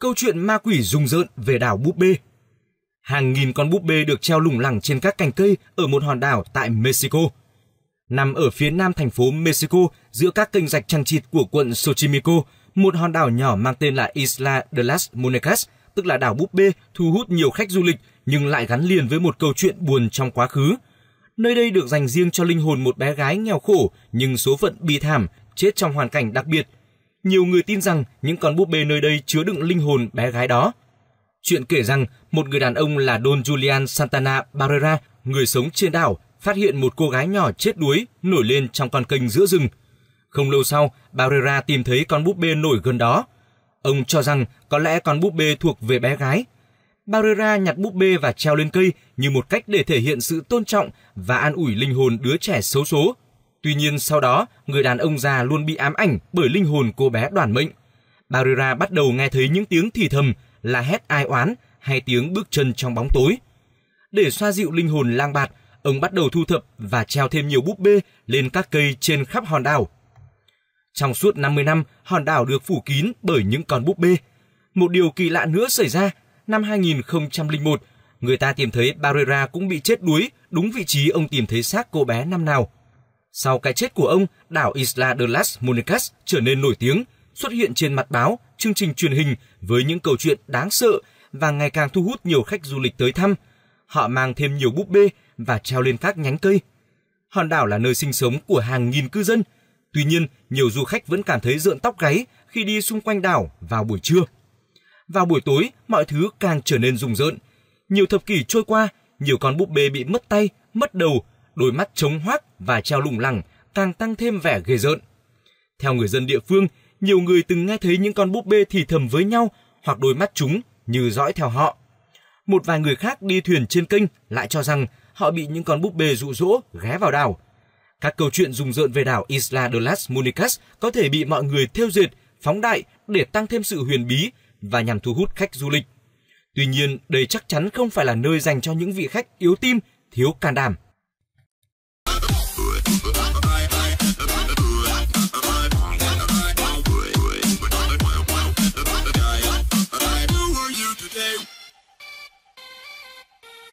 câu chuyện ma quỷ rùng rợn về đảo búp bê. Hàng nghìn con búp bê được treo lủng lẳng trên các cành cây ở một hòn đảo tại Mexico. Nằm ở phía nam thành phố Mexico, giữa các kênh rạch trăng trịt của quận Xochimilco, một hòn đảo nhỏ mang tên là Isla de las Monecas, tức là đảo búp bê, thu hút nhiều khách du lịch nhưng lại gắn liền với một câu chuyện buồn trong quá khứ. Nơi đây được dành riêng cho linh hồn một bé gái nghèo khổ nhưng số phận bi thảm, chết trong hoàn cảnh đặc biệt nhiều người tin rằng những con búp bê nơi đây chứa đựng linh hồn bé gái đó. Chuyện kể rằng một người đàn ông là Don Julian Santana Barrera, người sống trên đảo, phát hiện một cô gái nhỏ chết đuối nổi lên trong con kênh giữa rừng. Không lâu sau, Barrera tìm thấy con búp bê nổi gần đó. Ông cho rằng có lẽ con búp bê thuộc về bé gái. Barrera nhặt búp bê và treo lên cây như một cách để thể hiện sự tôn trọng và an ủi linh hồn đứa trẻ xấu số Tuy nhiên sau đó, người đàn ông già luôn bị ám ảnh bởi linh hồn cô bé đoàn mệnh. Barrera bắt đầu nghe thấy những tiếng thì thầm là hét ai oán hay tiếng bước chân trong bóng tối. Để xoa dịu linh hồn lang bạt, ông bắt đầu thu thập và treo thêm nhiều búp bê lên các cây trên khắp hòn đảo. Trong suốt 50 năm, hòn đảo được phủ kín bởi những con búp bê. Một điều kỳ lạ nữa xảy ra, năm 2001, người ta tìm thấy Barrera cũng bị chết đuối đúng vị trí ông tìm thấy xác cô bé năm nào. Sau cái chết của ông, đảo Isla de las Muñecas trở nên nổi tiếng, xuất hiện trên mặt báo, chương trình truyền hình với những câu chuyện đáng sợ và ngày càng thu hút nhiều khách du lịch tới thăm. Họ mang thêm nhiều búp bê và treo lên các nhánh cây. Hòn đảo là nơi sinh sống của hàng nghìn cư dân. Tuy nhiên, nhiều du khách vẫn cảm thấy rợn tóc gáy khi đi xung quanh đảo vào buổi trưa. Vào buổi tối, mọi thứ càng trở nên rùng rợn. Nhiều thập kỷ trôi qua, nhiều con búp bê bị mất tay, mất đầu đôi mắt trống hoác và treo lủng lẳng càng tăng thêm vẻ ghê rợn. Theo người dân địa phương, nhiều người từng nghe thấy những con búp bê thì thầm với nhau hoặc đôi mắt chúng như dõi theo họ. Một vài người khác đi thuyền trên kênh lại cho rằng họ bị những con búp bê dụ dỗ ghé vào đảo. Các câu chuyện rùng rợn về đảo Isla de las Municas có thể bị mọi người theo dệt, phóng đại để tăng thêm sự huyền bí và nhằm thu hút khách du lịch. Tuy nhiên, đây chắc chắn không phải là nơi dành cho những vị khách yếu tim, thiếu can đảm.